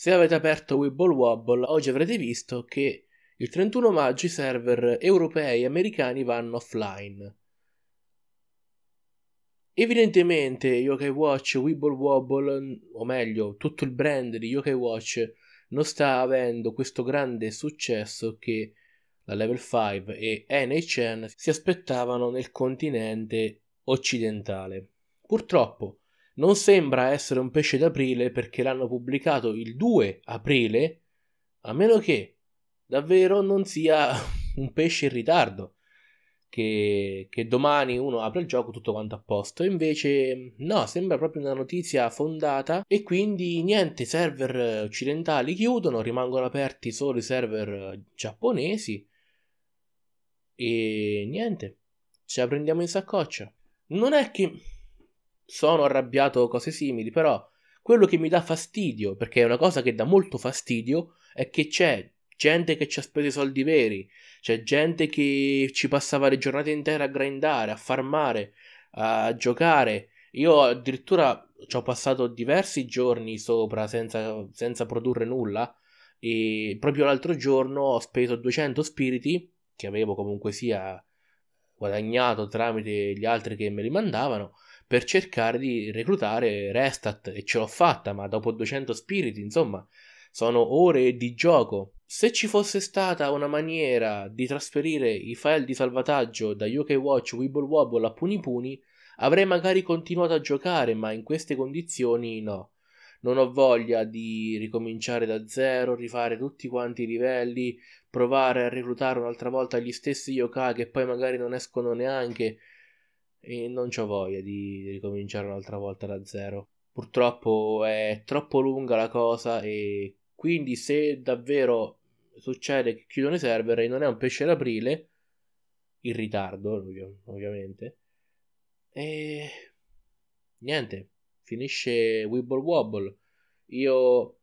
Se avete aperto Wibble Wobble, oggi avrete visto che il 31 maggio i server europei e americani vanno offline. Evidentemente Yokai Watch, Wibble Wobble, o meglio, tutto il brand di Yokai Watch non sta avendo questo grande successo che la Level 5 e NHN si aspettavano nel continente occidentale. Purtroppo non sembra essere un pesce d'aprile perché l'hanno pubblicato il 2 aprile, a meno che davvero non sia un pesce in ritardo. Che, che, domani uno apre il gioco tutto quanto a posto. Invece, no, sembra proprio una notizia fondata. E quindi niente, i server occidentali chiudono, rimangono aperti solo i server giapponesi. E niente, ce la prendiamo in saccoccia. Non è che sono arrabbiato o cose simili, però quello che mi dà fastidio, perché è una cosa che dà molto fastidio, è che c'è gente che ci ha speso i soldi veri, c'è gente che ci passava le giornate intere a grindare, a farmare, a giocare. Io addirittura ci ho passato diversi giorni sopra senza, senza produrre nulla e proprio l'altro giorno ho speso 200 spiriti che avevo comunque sia guadagnato tramite gli altri che me li mandavano per cercare di reclutare Restat e ce l'ho fatta, ma dopo 200 spiriti, insomma, sono ore di gioco. Se ci fosse stata una maniera di trasferire i file di salvataggio da UK Watch Wibble Wobble a Puni Puni, avrei magari continuato a giocare, ma in queste condizioni no. Non ho voglia di ricominciare da zero, rifare tutti quanti i livelli, provare a reclutare un'altra volta gli stessi yokai che poi magari non escono neanche e non ho voglia di ricominciare un'altra volta da zero. Purtroppo è troppo lunga la cosa e quindi se davvero succede che chiudono i server e non è un pesce d'aprile, in ritardo ovviamente, e niente, finisce Wibble Wobble. Io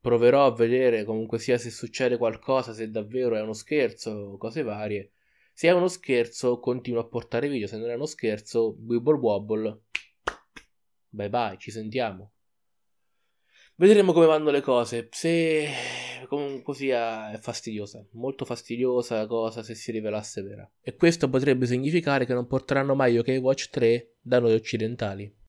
proverò a vedere comunque sia se succede qualcosa, se davvero è uno scherzo, cose varie. Se è uno scherzo, continuo a portare video. Se non è uno scherzo, wibble wobble. Bye bye, ci sentiamo. Vedremo come vanno le cose. Se comunque sia ah, è fastidiosa, molto fastidiosa la cosa se si rivelasse vera. E questo potrebbe significare che non porteranno mai OK Watch 3 da noi occidentali.